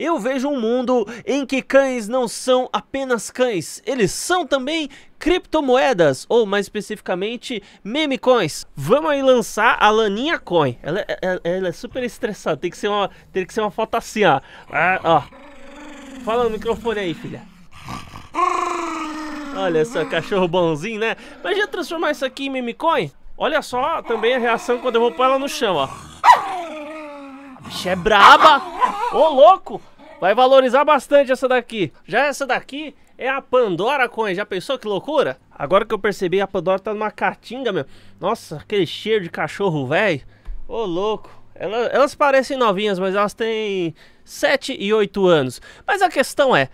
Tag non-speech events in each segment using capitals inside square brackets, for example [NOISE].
Eu vejo um mundo em que cães não são apenas cães, eles são também criptomoedas, ou mais especificamente, meme coins. Vamos aí lançar a Laninha Coin. Ela, ela, é, é, ela é super estressada, tem que ser uma, tem que ser uma foto assim, ó. Ah, ó. Fala no microfone aí, filha. Olha só, cachorro bonzinho, né? Mas já transformar isso aqui em meme coin? Olha só também a reação quando eu vou pôr ela no chão, ó. A bicha é braba! Ô, louco! Vai valorizar bastante essa daqui. Já essa daqui é a Pandora Coin. Já pensou que loucura? Agora que eu percebi, a Pandora tá numa caatinga, meu. Nossa, aquele cheiro de cachorro velho. Ô, louco. Elas, elas parecem novinhas, mas elas têm 7 e 8 anos. Mas a questão é,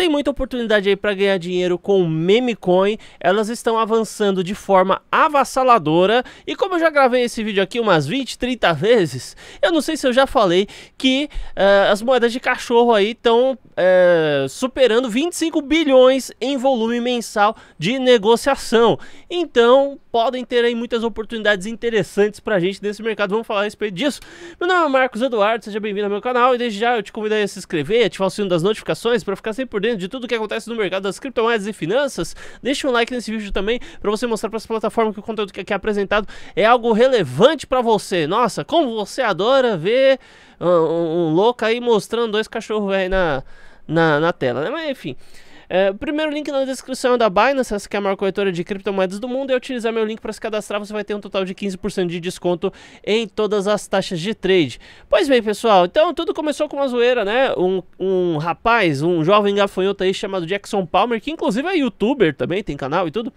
tem muita oportunidade aí para ganhar dinheiro com meme coin. Elas estão avançando de forma avassaladora. E como eu já gravei esse vídeo aqui umas 20, 30 vezes, eu não sei se eu já falei que uh, as moedas de cachorro aí estão uh, eh, superando 25 bilhões em volume mensal de negociação. Então, podem ter aí muitas oportunidades interessantes para a gente nesse mercado. Vamos falar a respeito disso. Meu nome é Marcos Eduardo, seja bem-vindo ao meu canal. E desde já eu te convido a se inscrever, ativar o sino das notificações para ficar sempre por dentro dentro de tudo que acontece no mercado das criptomoedas e finanças, deixa um like nesse vídeo também para você mostrar para essa plataforma que o conteúdo que aqui é apresentado é algo relevante para você. Nossa, como você adora ver um, um, louco aí mostrando dois cachorros aí na, na, na tela, né? Mas enfim. É, primeiro link na descrição é da Binance, essa que é a maior corretora de criptomoedas do mundo. E utilizar meu link para se cadastrar, você vai ter um total de 15% de desconto em todas as taxas de trade. Pois bem, pessoal, então tudo começou com uma zoeira, né? Um, um rapaz, um jovem gafanhoto aí chamado Jackson Palmer, que inclusive é youtuber também, tem canal e tudo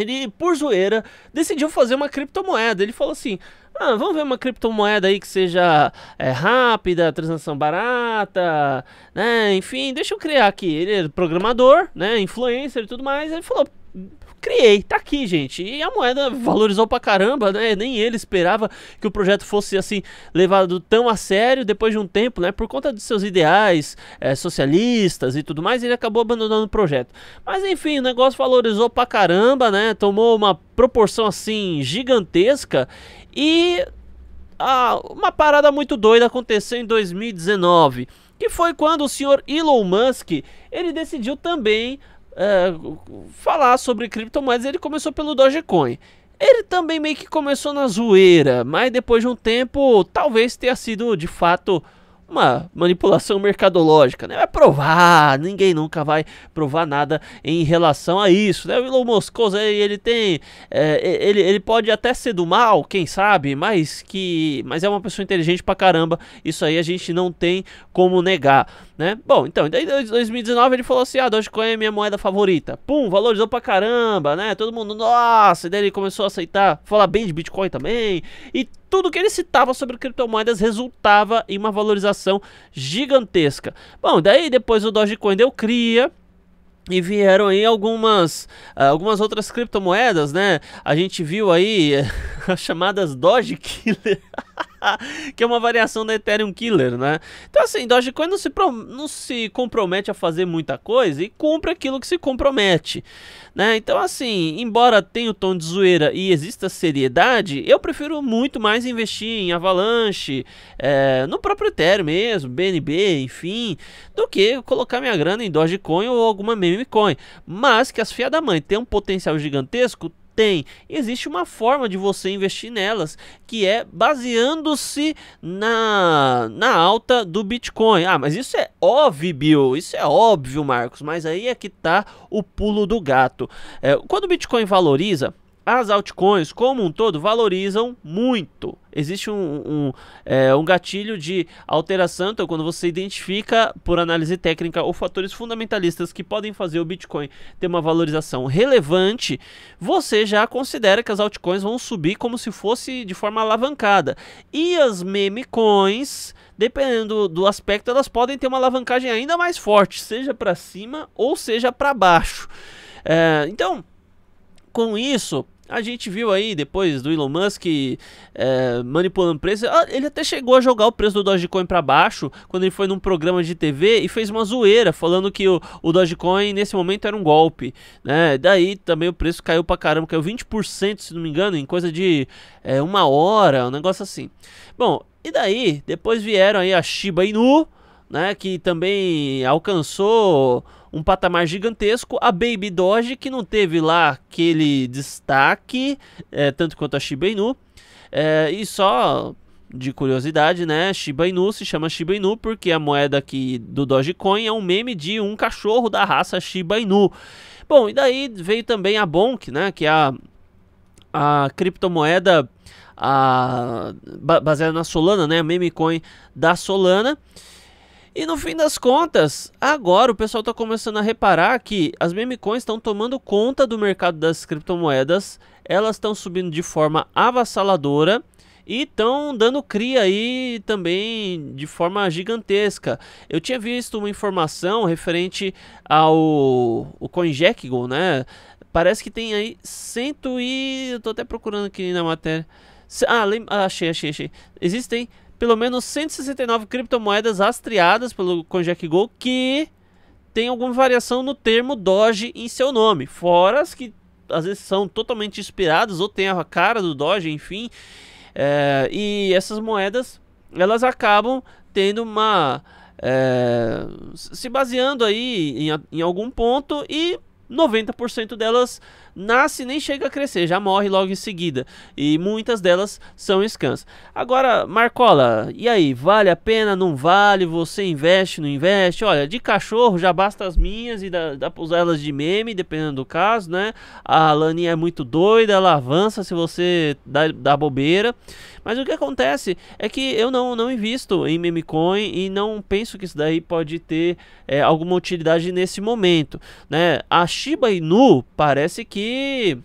ele, por zoeira, decidiu fazer uma criptomoeda. Ele falou assim: ah, vamos ver uma criptomoeda aí que seja é, rápida, transação barata, né? Enfim, deixa eu criar aqui. Ele é programador, né? Influencer e tudo mais. Ele falou: criei, tá aqui, gente. E a moeda valorizou pra caramba, né? Nem ele esperava que o projeto fosse assim levado tão a sério depois de um tempo, né? Por conta de seus ideais é, socialistas e tudo mais, ele acabou abandonando o projeto. Mas enfim, o negócio valorizou pra caramba, né? Tomou uma proporção assim gigantesca e ah, uma parada muito doida aconteceu em 2019 que foi quando o senhor Elon Musk ele decidiu também é, falar sobre criptomoedas, ele começou pelo Dogecoin. Ele também meio que começou na zoeira, mas depois de um tempo, talvez tenha sido de fato uma manipulação mercadológica, né? Vai provar, ninguém nunca vai provar nada em relação a isso, né? O Elon Musk, ele tem, é, ele, ele pode até ser do mal, quem sabe, mas que, mas é uma pessoa inteligente pra caramba, isso aí a gente não tem como negar né? Bom, então, daí em 2019 ele falou assim: ah, Dogecoin é minha moeda favorita. Pum, valorizou pra caramba, né? Todo mundo, nossa, e daí ele começou a aceitar, falar bem de Bitcoin também. E tudo que ele citava sobre criptomoedas resultava em uma valorização gigantesca. Bom, daí depois o Dogecoin deu cria, e vieram aí algumas, ah, algumas outras criptomoedas, né? A gente viu aí [LAUGHS] as chamadas Doge Killer. [LAUGHS] que é uma variação da Ethereum Killer, né? Então assim, Dogecoin não se, pro, não se compromete a fazer muita coisa e cumpre aquilo que se compromete, né? Então assim, embora tenha o tom de zoeira e exista seriedade, eu prefiro muito mais investir em Avalanche, é, no próprio Ethereum mesmo, BNB, enfim, do que colocar minha grana em Dogecoin ou alguma meme coin. Mas que as fias da mãe têm um potencial gigantesco, tem. Existe uma forma de você investir nelas, que é baseando-se na, na alta do Bitcoin. Ah, mas isso é óbvio, Bill. Isso é óbvio, Marcos. Mas aí é que tá o pulo do gato. É, quando o Bitcoin valoriza, as altcoins como um todo valorizam muito. Existe um, um, é, um, gatilho de alteração, então quando você identifica por análise técnica ou fatores fundamentalistas que podem fazer o Bitcoin ter uma valorização relevante, você já considera que as altcoins vão subir como se fosse de forma alavancada. E as meme coins, dependendo do aspecto, elas podem ter uma alavancagem ainda mais forte, seja para cima ou seja para baixo. É, então, com isso, a gente viu aí depois do Elon Musk é, manipulando preço. Ah, ele até chegou a jogar o preço do Dogecoin para baixo quando ele foi num programa de TV e fez uma zoeira falando que o, o Dogecoin nesse momento era um golpe. Né? Daí também o preço caiu para caramba, caiu 20% se não me engano, em coisa de é, uma hora, um negócio assim. Bom, e daí depois vieram aí a Shiba Inu, né, que também alcançou um patamar gigantesco. A Baby Doge, que não teve lá aquele destaque, é, tanto quanto a Shiba Inu. É, e só de curiosidade, né? Shiba Inu se chama Shiba Inu porque a moeda aqui do Dogecoin é um meme de um cachorro da raça Shiba Inu. Bom, e daí veio também a Bonk, né? Que é a, a criptomoeda a, baseada na Solana, né? A meme coin da Solana. E no fim das contas, agora o pessoal está começando a reparar que as meme coins estão tomando conta do mercado das criptomoedas, elas estão subindo de forma avassaladora e estão dando cria aí também de forma gigantesca. Eu tinha visto uma informação referente ao o CoinGecko, né? Parece que tem aí cento e... eu tô até procurando aqui na matéria. Ah, lem... ah achei, achei, achei. Existem pelo menos 169 criptomoedas rastreadas pelo CoinGecko que tem alguma variação no termo Doge em seu nome, fora as que às vezes são totalmente inspiradas ou tem a cara do Doge, enfim. É, e essas moedas elas acabam tendo uma é, se baseando aí em, em algum ponto e 90% delas nasce e nem chega a crescer, já morre logo em seguida. E muitas delas são scans. Agora, Marcola, e aí? Vale a pena? Não vale? Você investe? Não investe? Olha, de cachorro já basta as minhas e dá, dá pra usar elas de meme, dependendo do caso, né? A Laninha é muito doida, ela avança se você dá, dá bobeira. Mas o que acontece é que eu não, não invisto em meme coin e não penso que isso daí pode ter é, alguma utilidade nesse momento, né? A Shiba Inu parece que que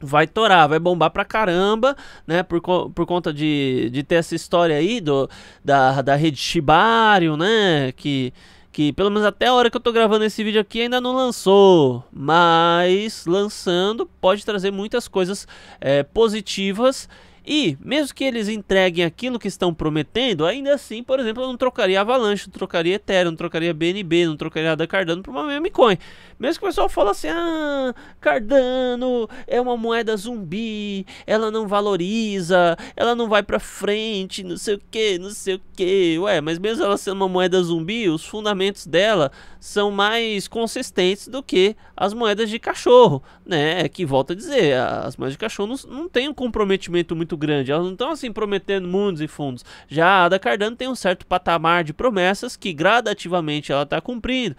vai torar, vai bombar pra caramba, né? Por, por conta de, de ter essa história aí do, da, da rede Shibarium, né? Que, que pelo menos até a hora que eu tô gravando esse vídeo aqui ainda não lançou, mas lançando pode trazer muitas coisas é, positivas e, mesmo que eles entreguem aquilo que estão prometendo, ainda assim, por exemplo, eu não trocaria Avalanche, não trocaria Ethereum, não trocaria BNB, não trocaria da Cardano por uma meme coin. Mesmo que o pessoal fala assim, ah, Cardano é uma moeda zumbi, ela não valoriza, ela não vai pra frente, não sei o que, não sei o que. Ué, mas mesmo ela sendo uma moeda zumbi, os fundamentos dela são mais consistentes do que as moedas de cachorro, né? É que, volta a dizer, as moedas de cachorro não, não têm um comprometimento muito muito grande. Elas não estão assim prometendo mundos e fundos. Já a Ada Cardano tem um certo patamar de promessas que gradativamente ela está cumprindo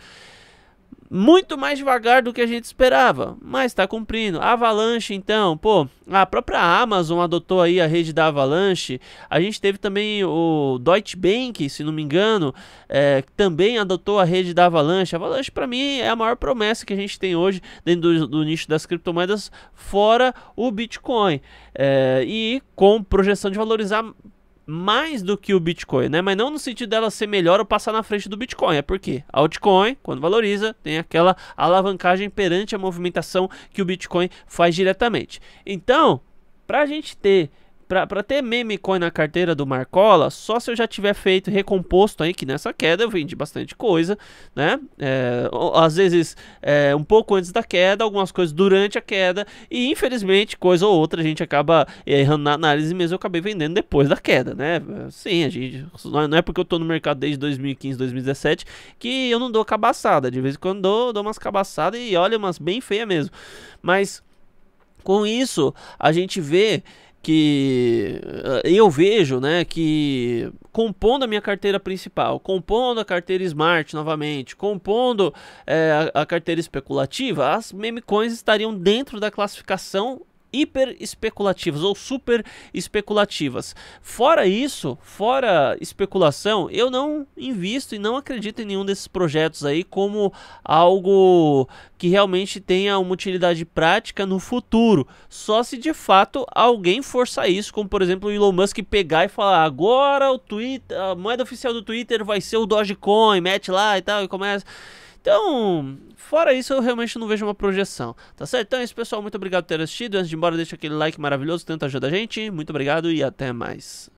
muito mais devagar do que a gente esperava, mas está cumprindo. Avalanche, então, pô, a própria Amazon adotou aí a rede da Avalanche. A gente teve também o Deutsche Bank, se não me engano, é, também adotou a rede da Avalanche. Avalanche, para mim, é a maior promessa que a gente tem hoje dentro do, do nicho das criptomoedas, fora o Bitcoin. É, e com projeção de valorizar mais do que o Bitcoin, né? Mas não no sentido dela ser melhor ou passar na frente do Bitcoin. É porque a altcoin, quando valoriza, tem aquela alavancagem perante a movimentação que o Bitcoin faz diretamente. Então, para a gente ter Pra, pra ter meme coin na carteira do Marcola, só se eu já tiver feito recomposto aí, que nessa queda eu vendi bastante coisa, né? É, às vezes é, um pouco antes da queda, algumas coisas durante a queda, e infelizmente, coisa ou outra, a gente acaba é, errando na análise mesmo, eu acabei vendendo depois da queda, né? Sim, a gente. Não é, é porque eu tô no mercado desde 2015, 2017, que eu não dou cabaçada. De vez em quando dou, dou umas cabaçadas e olha, umas bem feia mesmo. Mas com isso, a gente vê que eh, eu vejo, né, que compondo a minha carteira principal, compondo a carteira Smart novamente, compondo é, a, a, carteira especulativa, as meme coins estariam dentro da classificação hiper especulativas ou super especulativas. Fora isso, fora especulação, eu não invisto e não acredito em nenhum desses projetos aí como algo que realmente tenha uma utilidade prática no futuro. Só se de fato alguém forçar isso, como por exemplo o Elon Musk pegar e falar: "Agora o Twitter, a moeda oficial do Twitter vai ser o Dogecoin", mete lá e tal e começa então, fora isso, eu realmente não vejo uma projeção. Tá certo? Então é isso, pessoal. Muito obrigado por ter assistido. Antes de ir embora, deixa aquele like maravilhoso tenta tanto ajuda a gente. Muito obrigado e até mais.